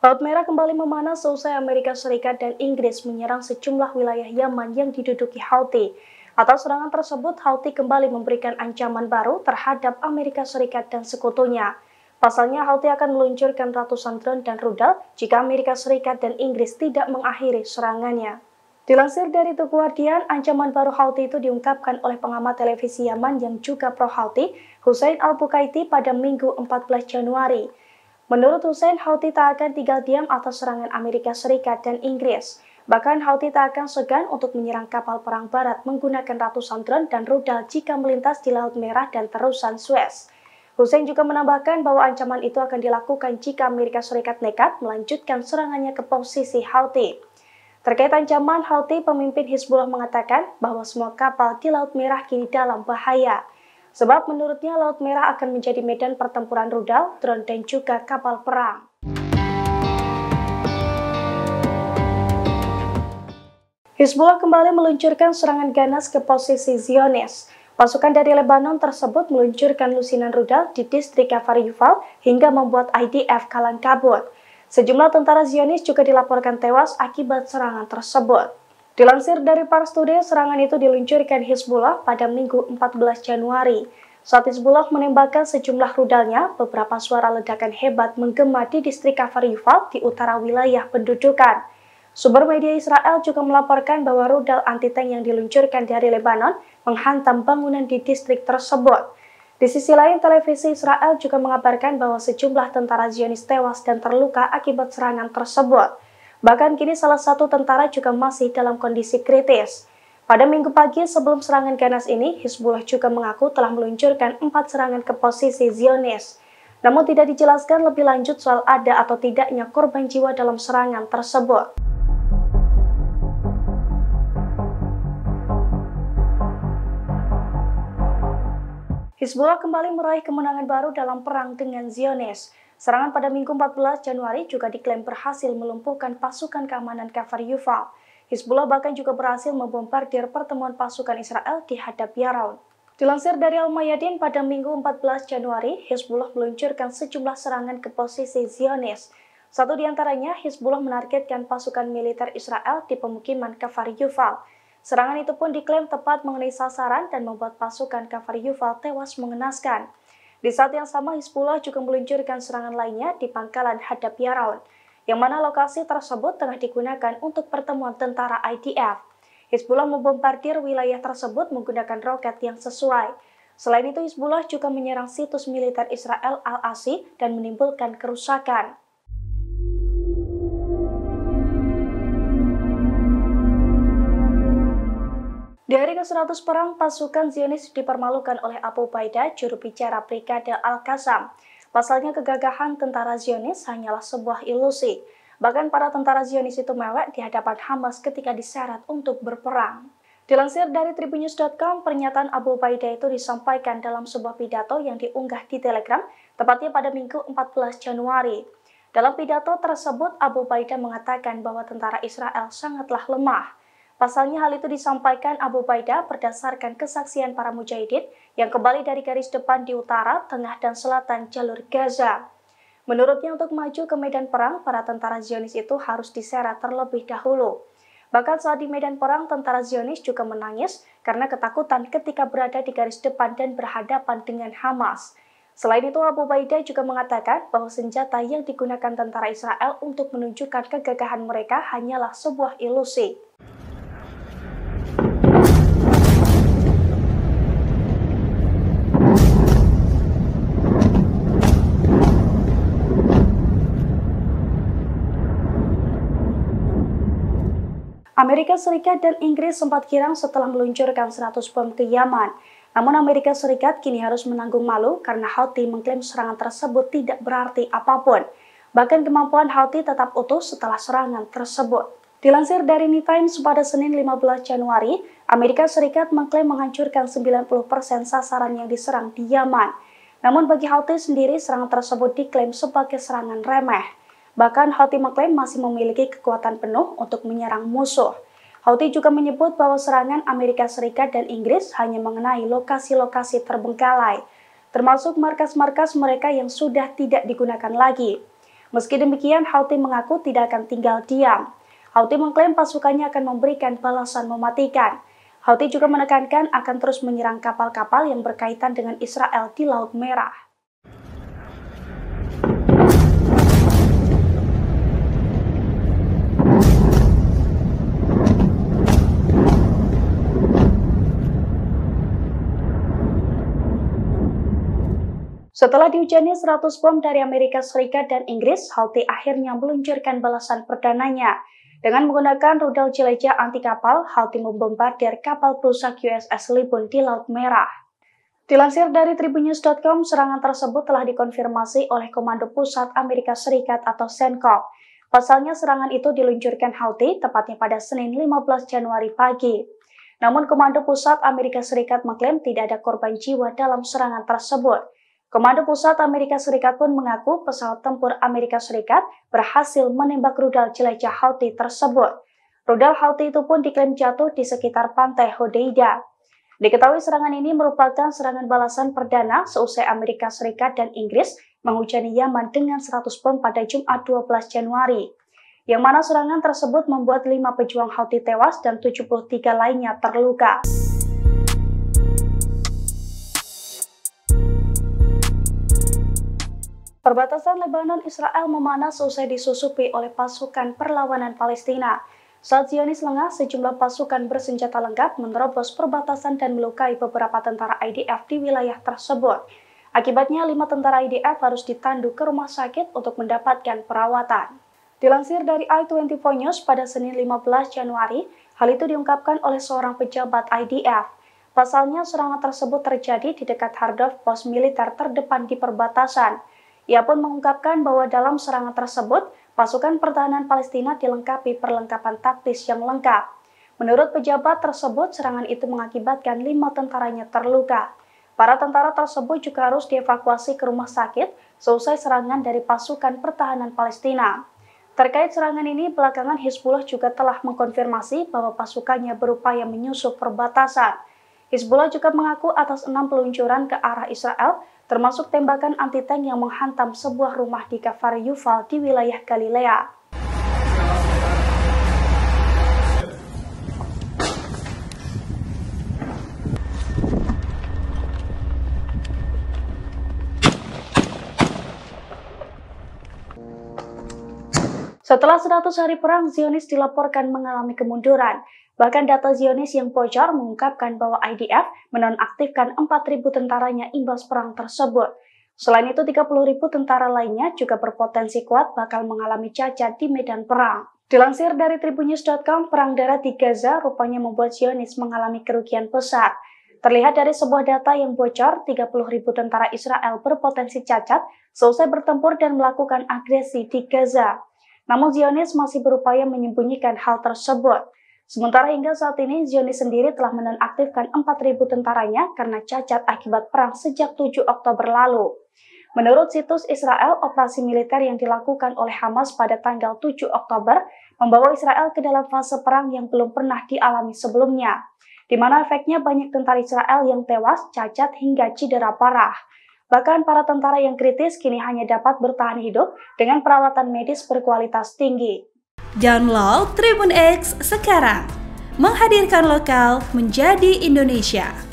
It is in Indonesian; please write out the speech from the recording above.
Laut Merah kembali memanas seusai Amerika Serikat dan Inggris menyerang sejumlah wilayah Yaman yang diduduki Houthi. Atas serangan tersebut, Houthi kembali memberikan ancaman baru terhadap Amerika Serikat dan sekutunya. Pasalnya, Houthi akan meluncurkan ratusan drone dan rudal jika Amerika Serikat dan Inggris tidak mengakhiri serangannya. Dilansir dari The Guardian, ancaman baru Houthi itu diungkapkan oleh pengamat televisi Yaman yang juga pro-Houthi, Hussein Al-Bukaiti pada Minggu 14 Januari. Menurut Hussein, Houthi tak akan tinggal diam atas serangan Amerika Serikat dan Inggris. Bahkan Houthi tak akan segan untuk menyerang kapal perang barat menggunakan ratusan drone dan rudal jika melintas di Laut Merah dan terusan Suez. Hussein juga menambahkan bahwa ancaman itu akan dilakukan jika Amerika Serikat nekat melanjutkan serangannya ke posisi Houthi. Terkait ancaman Houthi, pemimpin Hizbullah mengatakan bahwa semua kapal di Laut Merah kini dalam bahaya sebab menurutnya Laut Merah akan menjadi medan pertempuran rudal, drone dan juga kapal perang. Hizbullah kembali meluncurkan serangan ganas ke posisi Zionis. Pasukan dari Lebanon tersebut meluncurkan lusinan rudal di distrik Kafar Yuval hingga membuat IDF kalang kabut. Sejumlah tentara Zionis juga dilaporkan tewas akibat serangan tersebut. Dilansir dari Pars Today, serangan itu diluncurkan Hizbullah pada Minggu 14 Januari. Saat Hizbullah menembakkan sejumlah rudalnya, beberapa suara ledakan hebat menggema di distrik Kafar Yufat di utara wilayah pendudukan. Sumber media Israel juga melaporkan bahwa rudal anti-tank yang diluncurkan dari Lebanon menghantam bangunan di distrik tersebut. Di sisi lain, televisi Israel juga mengabarkan bahwa sejumlah tentara Zionis tewas dan terluka akibat serangan tersebut. Bahkan kini salah satu tentara juga masih dalam kondisi kritis. Pada minggu pagi sebelum serangan ganas ini, Hizbullah juga mengaku telah meluncurkan empat serangan ke posisi Zionis. Namun tidak dijelaskan lebih lanjut soal ada atau tidaknya korban jiwa dalam serangan tersebut. Hizbullah kembali meraih kemenangan baru dalam perang dengan Zionis. Serangan pada Minggu 14 Januari juga diklaim berhasil melumpuhkan pasukan keamanan Kafar Yuval. Hizbullah bahkan juga berhasil membombardir pertemuan pasukan Israel di hadap Raun. Dilansir dari Al-Mayadin pada Minggu 14 Januari, Hizbullah meluncurkan sejumlah serangan ke posisi Zionis. Satu di antaranya, Hizbullah menargetkan pasukan militer Israel di pemukiman Kafar Yuval. Serangan itu pun diklaim tepat mengenai sasaran dan membuat pasukan Kafar Yuval tewas mengenaskan. Di saat yang sama, Hizbullah juga meluncurkan serangan lainnya di pangkalan Hadap Yaraun, yang mana lokasi tersebut tengah digunakan untuk pertemuan tentara IDF. Hizbullah membombardir wilayah tersebut menggunakan roket yang sesuai. Selain itu, Hizbullah juga menyerang situs militer Israel Al-Asi dan menimbulkan kerusakan. Dari ke-100 perang, pasukan Zionis dipermalukan oleh Abu Baida, juru bicara Brigade Al-Qassam. Pasalnya kegagahan tentara Zionis hanyalah sebuah ilusi. Bahkan para tentara Zionis itu mewek di hadapan Hamas ketika diseret untuk berperang. Dilansir dari tribunews.com, pernyataan Abu Baida itu disampaikan dalam sebuah pidato yang diunggah di Telegram, tepatnya pada Minggu 14 Januari. Dalam pidato tersebut, Abu Baida mengatakan bahwa tentara Israel sangatlah lemah. Pasalnya hal itu disampaikan Abu Baida berdasarkan kesaksian para mujahidin yang kembali dari garis depan di utara, tengah, dan selatan jalur Gaza. Menurutnya untuk maju ke medan perang, para tentara Zionis itu harus diseret terlebih dahulu. Bahkan saat di medan perang, tentara Zionis juga menangis karena ketakutan ketika berada di garis depan dan berhadapan dengan Hamas. Selain itu, Abu Baida juga mengatakan bahwa senjata yang digunakan tentara Israel untuk menunjukkan kegagahan mereka hanyalah sebuah ilusi. Amerika Serikat dan Inggris sempat girang setelah meluncurkan 100 bom ke Yaman. Namun Amerika Serikat kini harus menanggung malu karena Houthi mengklaim serangan tersebut tidak berarti apapun. Bahkan kemampuan Houthi tetap utuh setelah serangan tersebut. Dilansir dari New Times pada Senin 15 Januari, Amerika Serikat mengklaim menghancurkan 90% sasaran yang diserang di Yaman. Namun bagi Houthi sendiri, serangan tersebut diklaim sebagai serangan remeh. Bahkan Houthi mengklaim masih memiliki kekuatan penuh untuk menyerang musuh. Houthi juga menyebut bahwa serangan Amerika Serikat dan Inggris hanya mengenai lokasi-lokasi terbengkalai, termasuk markas-markas mereka yang sudah tidak digunakan lagi. Meski demikian, Houthi mengaku tidak akan tinggal diam. Houthi mengklaim pasukannya akan memberikan balasan mematikan. Houthi juga menekankan akan terus menyerang kapal-kapal yang berkaitan dengan Israel di Laut Merah. Setelah dihujani 100 bom dari Amerika Serikat dan Inggris, Halti akhirnya meluncurkan balasan perdananya. Dengan menggunakan rudal jelajah anti kapal, Halti membombardir kapal perusak USS Libun di Laut Merah. Dilansir dari tribunnews.com, serangan tersebut telah dikonfirmasi oleh Komando Pusat Amerika Serikat atau Senkom. Pasalnya serangan itu diluncurkan Houthi, tepatnya pada Senin 15 Januari pagi. Namun Komando Pusat Amerika Serikat mengklaim tidak ada korban jiwa dalam serangan tersebut. Komando Pusat Amerika Serikat pun mengaku pesawat tempur Amerika Serikat berhasil menembak rudal jelajah Houthi tersebut. Rudal Houthi itu pun diklaim jatuh di sekitar pantai Hodeida. Diketahui serangan ini merupakan serangan balasan perdana seusai Amerika Serikat dan Inggris menghujani Yaman dengan 100 bom pada Jumat 12 Januari. Yang mana serangan tersebut membuat 5 pejuang Houthi tewas dan 73 lainnya terluka. Perbatasan Lebanon Israel memanas usai disusupi oleh pasukan perlawanan Palestina. Saat Zionis lengah, sejumlah pasukan bersenjata lengkap menerobos perbatasan dan melukai beberapa tentara IDF di wilayah tersebut. Akibatnya, lima tentara IDF harus ditandu ke rumah sakit untuk mendapatkan perawatan. Dilansir dari i24 News pada Senin 15 Januari, hal itu diungkapkan oleh seorang pejabat IDF. Pasalnya, serangan tersebut terjadi di dekat Hardov pos militer terdepan di perbatasan. Ia pun mengungkapkan bahwa dalam serangan tersebut, pasukan pertahanan Palestina dilengkapi perlengkapan taktis yang lengkap. Menurut pejabat tersebut, serangan itu mengakibatkan lima tentaranya terluka. Para tentara tersebut juga harus dievakuasi ke rumah sakit seusai serangan dari pasukan pertahanan Palestina. Terkait serangan ini, belakangan Hizbullah juga telah mengkonfirmasi bahwa pasukannya berupaya menyusup perbatasan. Hizbullah juga mengaku atas enam peluncuran ke arah Israel termasuk tembakan anti-tank yang menghantam sebuah rumah di Kafar Yuval di wilayah Galilea. Setelah 100 hari perang, Zionis dilaporkan mengalami kemunduran. Bahkan data Zionis yang bocor mengungkapkan bahwa IDF menonaktifkan 4.000 tentaranya imbas perang tersebut. Selain itu, 30.000 tentara lainnya juga berpotensi kuat bakal mengalami cacat di medan perang. Dilansir dari tribunnews.com, perang darat di Gaza rupanya membuat Zionis mengalami kerugian besar. Terlihat dari sebuah data yang bocor, 30.000 tentara Israel berpotensi cacat selesai bertempur dan melakukan agresi di Gaza. Namun Zionis masih berupaya menyembunyikan hal tersebut. Sementara hingga saat ini Zionis sendiri telah menonaktifkan 4.000 tentaranya karena cacat akibat perang sejak 7 Oktober lalu. Menurut situs Israel, operasi militer yang dilakukan oleh Hamas pada tanggal 7 Oktober membawa Israel ke dalam fase perang yang belum pernah dialami sebelumnya, di mana efeknya banyak tentara Israel yang tewas, cacat, hingga cedera parah. Bahkan para tentara yang kritis kini hanya dapat bertahan hidup dengan peralatan medis berkualitas tinggi. Download Tribun X sekarang. Menghadirkan lokal menjadi Indonesia.